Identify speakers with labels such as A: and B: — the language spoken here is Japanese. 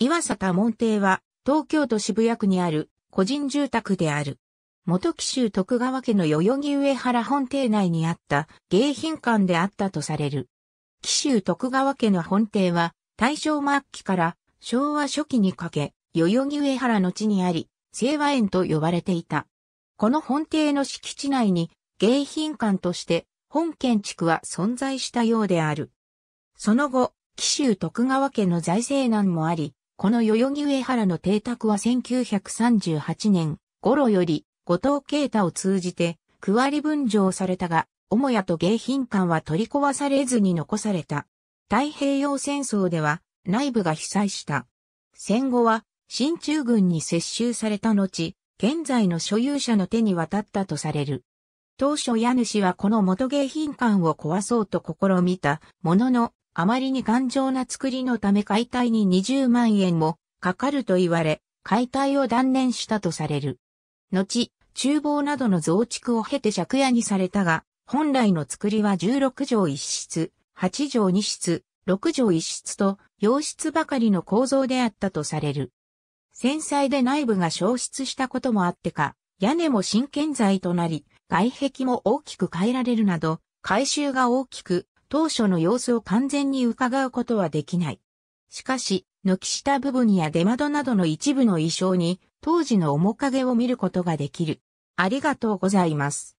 A: 岩佐多門邸は、東京都渋谷区にある、個人
B: 住宅である。元紀州徳川家の代々木上原本邸内にあった迎賓館であったとされる。紀州徳川家の本邸は、大正末期から昭和初期にかけ、代々木上原の地にあり、清和園と呼ばれていた。この本邸の敷地内に、迎賓館として、本建築は存在したようである。その後、紀州徳川家の財政難もあり、この代々木上原の邸宅は1938年頃より後藤啓太を通じて区割り分譲されたが、母屋と迎賓館は取り壊されずに残された。太平洋戦争では内部が被災した。戦後は新中軍に接収された後、現在の所有者の手に渡ったとされる。当初家主はこの元迎賓館を壊そうと試みたもののあまりに頑丈な作りのため解体に20万円もかかると言われ、解体を断念したとされる。後、厨房などの増築を経て借家にされたが、本来の作りは16畳1室、8畳2室、6畳1室と、洋室ばかりの構造であったとされる。繊細で内部が消失したこともあってか、屋根も新建材となり、外壁も大きく変えられるなど、改修が大きく当初の様子を完全に伺うことはできない。しかし、軒下部分や出窓などの一部の意匠に、当時の面影を見
A: ることができる。ありがとうございます。